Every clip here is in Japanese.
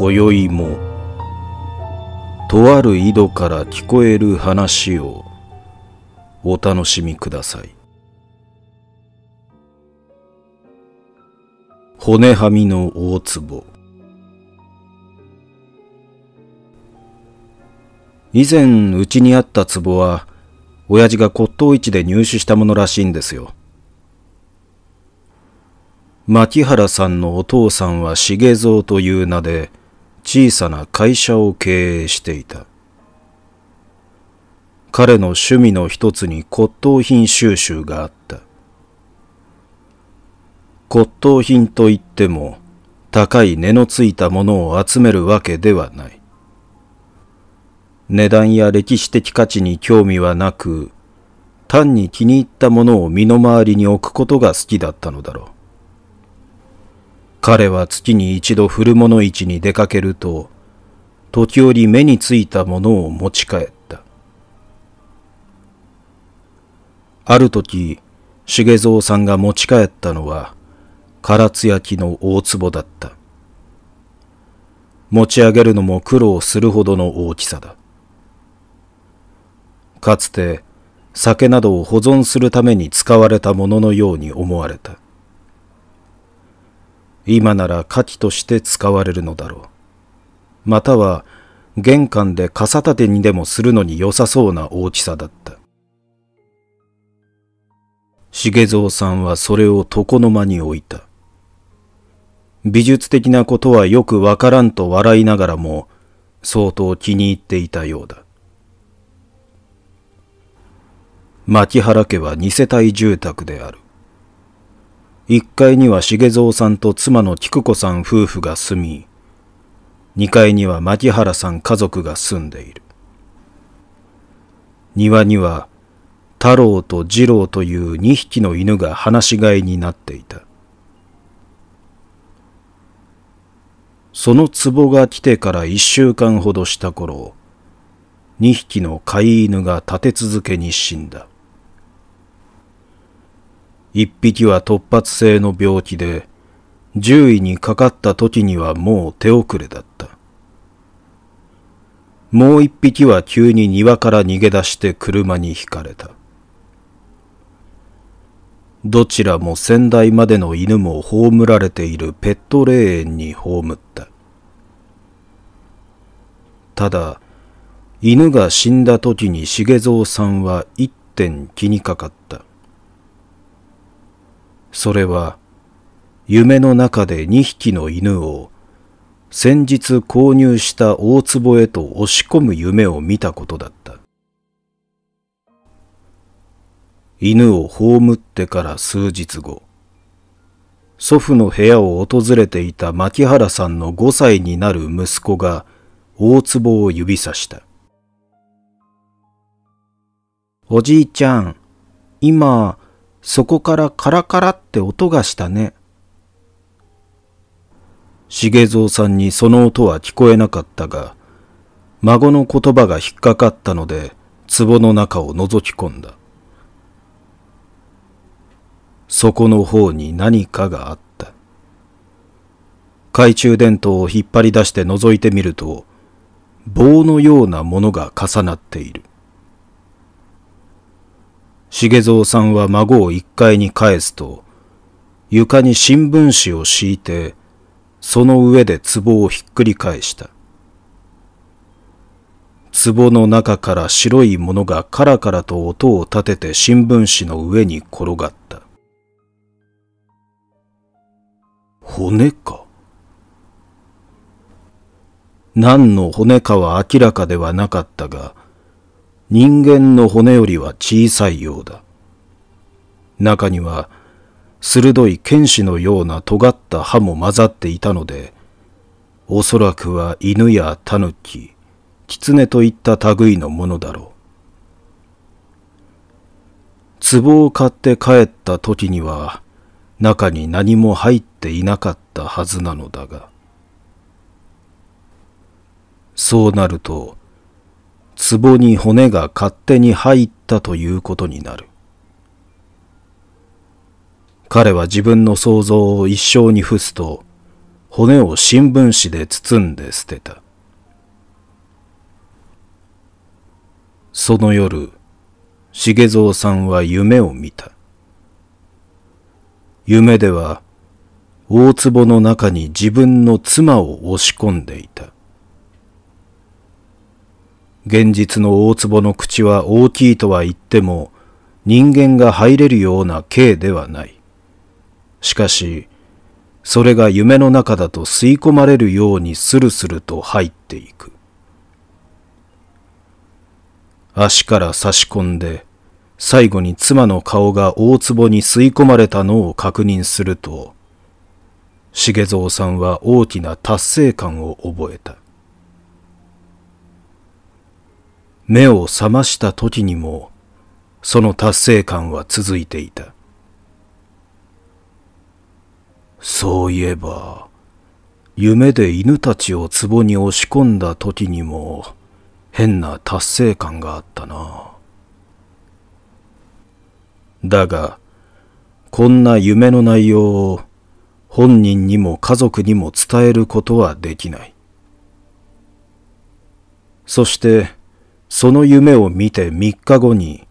今宵もとある井戸から聞こえる話をお楽しみください骨はみの大壺以前うちにあった壺は親父が骨董市で入手したものらしいんですよ牧原さんのお父さんは重蔵という名で小さな会社を経営していた。彼の趣味の一つに骨董品収集があった。骨董品といっても高い値のついたものを集めるわけではない。値段や歴史的価値に興味はなく、単に気に入ったものを身の回りに置くことが好きだったのだろう。彼は月に一度古物市に出かけると、時折目についたものを持ち帰った。ある時、重蔵さんが持ち帰ったのは、唐津焼の大壺だった。持ち上げるのも苦労するほどの大きさだ。かつて酒などを保存するために使われたもののように思われた。今なら火器として使われるのだろう。または、玄関で傘立てにでもするのに良さそうな大きさだった。重蔵さんはそれを床の間に置いた。美術的なことはよくわからんと笑いながらも、相当気に入っていたようだ。牧原家は二世帯住宅である。1階には重蔵さんと妻の菊子さん夫婦が住み、2階には牧原さん家族が住んでいる。庭には太郎と次郎という2匹の犬が放し飼いになっていた。その壺が来てから1週間ほどした頃、2匹の飼い犬が立て続けに死んだ。一匹は突発性の病気で、獣医にかかった時にはもう手遅れだった。もう一匹は急に庭から逃げ出して車にひかれた。どちらも先代までの犬も葬られているペット霊園に葬った。ただ、犬が死んだ時に重蔵さんは一点気にかかった。それは夢の中で二匹の犬を先日購入した大壺へと押し込む夢を見たことだった。犬を葬ってから数日後、祖父の部屋を訪れていた牧原さんの五歳になる息子が大壺を指さした。おじいちゃん、今、そこからカラカラって音がしたね。茂蔵さんにその音は聞こえなかったが、孫の言葉が引っかかったので、壺の中を覗き込んだ。そこの方に何かがあった。懐中電灯を引っ張り出して覗いてみると、棒のようなものが重なっている。重蔵さんは孫を1階に返すと、床に新聞紙を敷いて、その上で壺をひっくり返した。壺の中から白いものがカラカラと音を立てて新聞紙の上に転がった。骨か。何の骨かは明らかではなかったが、人間の骨よりは小さいようだ。中には鋭い剣士のような尖った歯も混ざっていたので、おそらくは犬やタヌキ、キツネといった類のものだろう。壺を買って帰った時には、中に何も入っていなかったはずなのだが。そうなると、壺に骨が勝手に入ったということになる。彼は自分の想像を一生に付すと、骨を新聞紙で包んで捨てた。その夜、重蔵さんは夢を見た。夢では、大壺の中に自分の妻を押し込んでいた。現実の大壺の口は大きいとは言っても、人間が入れるような刑ではない。しかし、それが夢の中だと吸い込まれるようにスルスルと入っていく。足から差し込んで、最後に妻の顔が大壺に吸い込まれたのを確認すると、重蔵さんは大きな達成感を覚えた。目を覚ました時にもその達成感は続いていたそういえば夢で犬たちを壺に押し込んだ時にも変な達成感があったなだがこんな夢の内容を本人にも家族にも伝えることはできないそしてその夢を見て3日後に、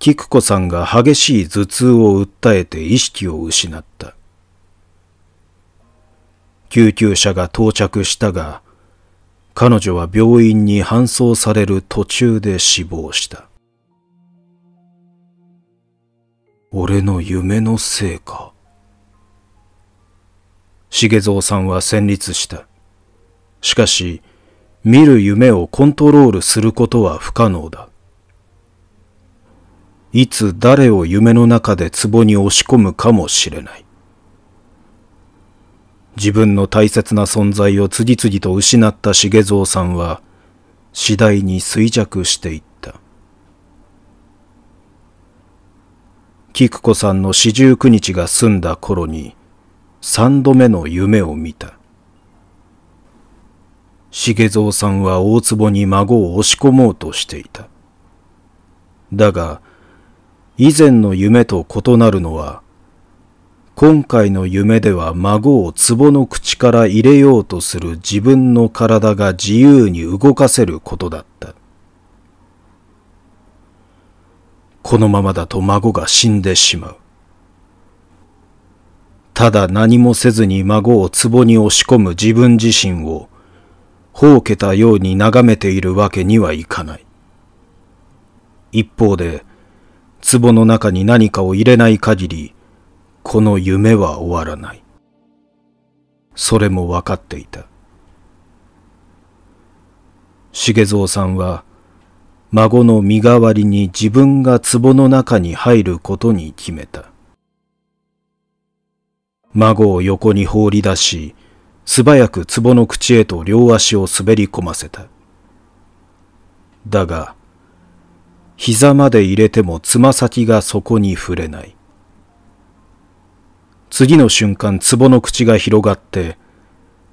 菊子さんが激しい頭痛を訴えて意識を失った。救急車が到着したが、彼女は病院に搬送される途中で死亡した。俺の夢のせいか。重蔵さんは戦慄した。しかし、見る夢をコントロールすることは不可能だ。いつ誰を夢の中で壺に押し込むかもしれない。自分の大切な存在を次々と失った重蔵さんは、次第に衰弱していった。菊子さんの四十九日が済んだ頃に、三度目の夢を見た。茂蔵さんは大坪に孫を押し込もうとしていた。だが、以前の夢と異なるのは、今回の夢では孫を壺の口から入れようとする自分の体が自由に動かせることだった。このままだと孫が死んでしまう。ただ何もせずに孫を壺に押し込む自分自身をほうけたように眺めているわけにはいかない。一方で、壺の中に何かを入れない限り、この夢は終わらない。それも分かっていた。重蔵さんは、孫の身代わりに自分が壺の中に入ることに決めた。孫を横に放り出し、素早く壺の口へと両足を滑り込ませた。だが、膝まで入れてもつま先がそこに触れない。次の瞬間、壺の口が広がって、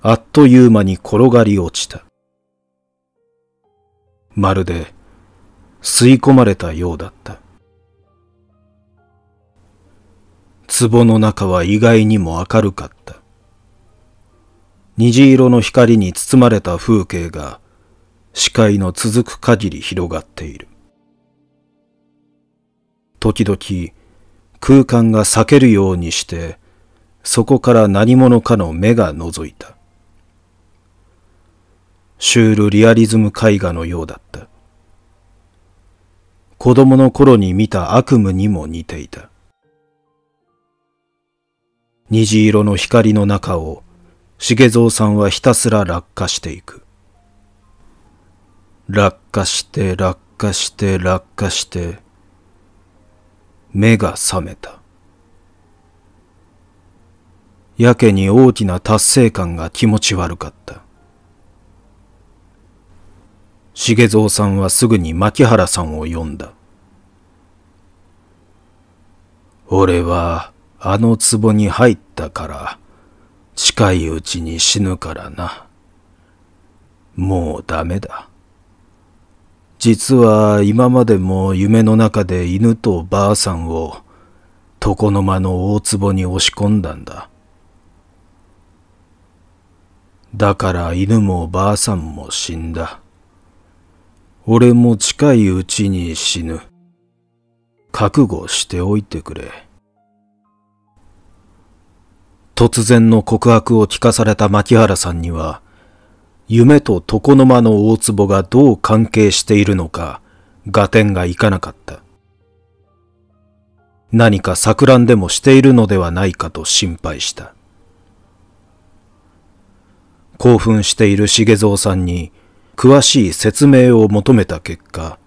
あっという間に転がり落ちた。まるで吸い込まれたようだった。壺の中は意外にも明るかった。虹色の光に包まれた風景が視界の続く限り広がっている。時々空間が裂けるようにしてそこから何者かの目が覗いた。シュールリアリズム絵画のようだった。子供の頃に見た悪夢にも似ていた。虹色の光の中を重蔵さんはひたすら落下していく。落下して落下して落下して、目が覚めた。やけに大きな達成感が気持ち悪かった。重蔵さんはすぐに牧原さんを呼んだ。俺はあの壺に入ったから、近いうちに死ぬからな。もうダメだ。実は今までも夢の中で犬とばあさんを床の間の大壺に押し込んだんだ。だから犬もばあさんも死んだ。俺も近いうちに死ぬ。覚悟しておいてくれ。突然の告白を聞かされた牧原さんには、夢と床の間の大壺がどう関係しているのか、合点がいかなかった。何か錯乱でもしているのではないかと心配した。興奮している茂蔵さんに詳しい説明を求めた結果、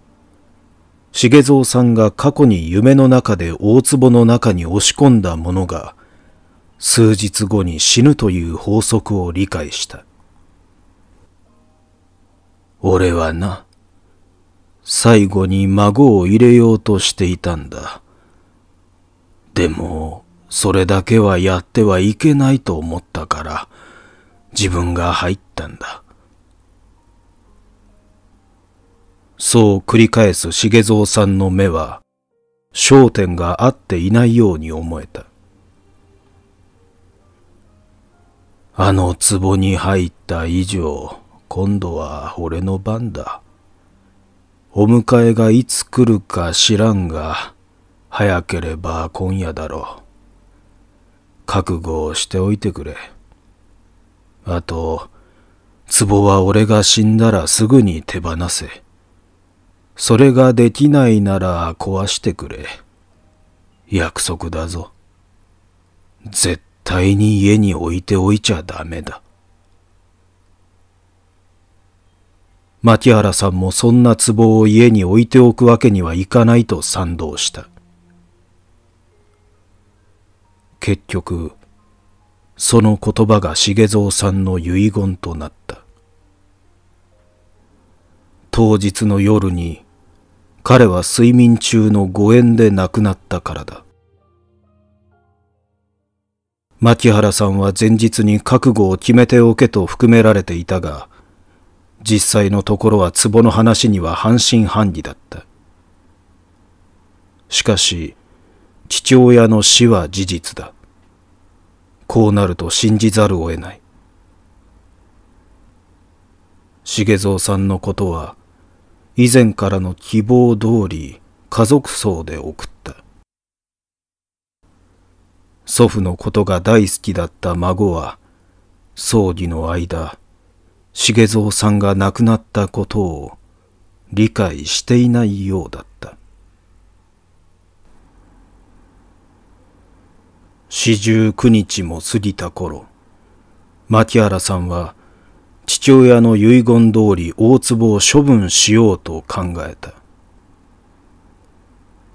茂蔵さんが過去に夢の中で大壺の中に押し込んだものが数日後に死ぬという法則を理解した。俺はな、最後に孫を入れようとしていたんだ。でも、それだけはやってはいけないと思ったから、自分が入ったんだ。そう繰り返す重蔵さんの目は、焦点が合っていないように思えた。あの壺に入った以上、今度は俺の番だ。お迎えがいつ来るか知らんが、早ければ今夜だろう。覚悟をしておいてくれ。あと、壺は俺が死んだらすぐに手放せ。それができないなら壊してくれ。約束だぞ。絶対に家に置いておいちゃダメだ。牧原さんもそんな壺を家に置いておくわけにはいかないと賛同した。結局、その言葉が重蔵さんの遺言となった。当日の夜に彼は睡眠中の誤縁で亡くなったからだ。牧原さんは前日に覚悟を決めておけと含められていたが、実際のところは壺の話には半信半疑だった。しかし、父親の死は事実だ。こうなると信じざるを得ない。重蔵さんのことは、以前からの希望通り家族葬で送った。祖父のことが大好きだった孫は、葬儀の間、重蔵さんが亡くなったことを理解していないようだった。四十九日も過ぎた頃、牧原さんは父親の遺言通り大壺を処分しようと考えた。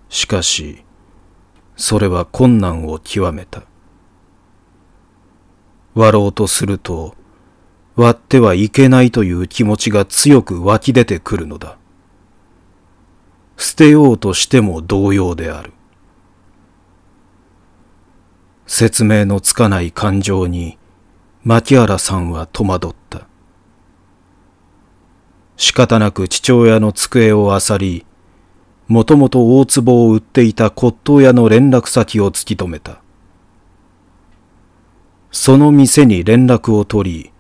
しかし、それは困難を極めた。割ろうとすると、割ってはいけないという気持ちが強く湧き出てくるのだ。捨てようとしても同様である。説明のつかない感情に、牧原さんは戸惑った。仕方なく父親の机を漁り、もともと大壺を売っていた骨董屋の連絡先を突き止めた。その店に連絡を取り、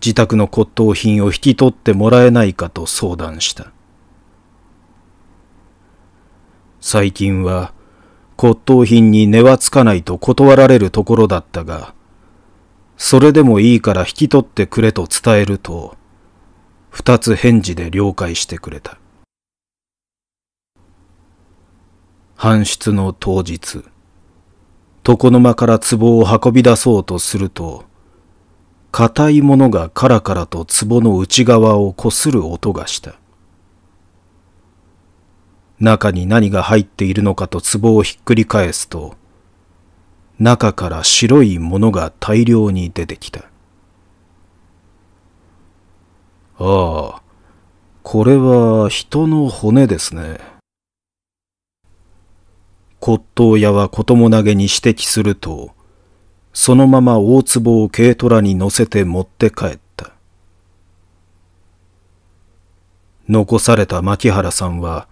自宅の骨董品を引き取ってもらえないかと相談した。最近は骨董品に値はつかないと断られるところだったが、それでもいいから引き取ってくれと伝えると、二つ返事で了解してくれた。搬出の当日、床の間から壺を運び出そうとすると、硬いものがカラカラと壺の内側をこする音がした。中に何が入っているのかと壺をひっくり返すと、中から白いものが大量に出てきた。ああ、これは人の骨ですね。骨董屋は子供投げに指摘すると、そのまま大壺を軽トラに乗せて持って帰った。残された牧原さんは、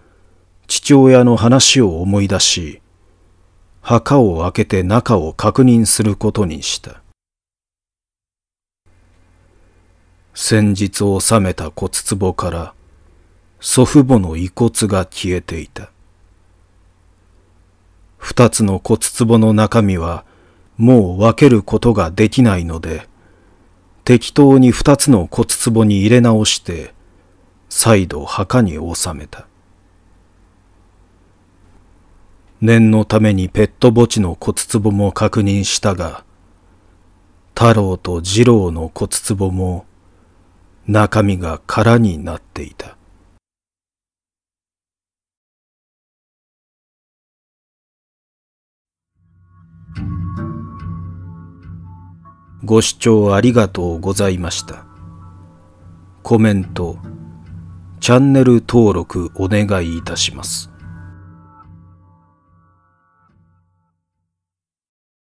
父親の話を思い出し、墓を開けて中を確認することにした。先日納めた骨壺から祖父母の遺骨が消えていた。二つの骨壺の中身はもう分けることができないので、適当に二つの骨壺に入れ直して、再度墓に納めた。念のためにペット墓地の骨壺も確認したが、太郎と二郎の骨壺も中身が空になっていた。ご視聴ありがとうございました。コメント、チャンネル登録お願いいたします。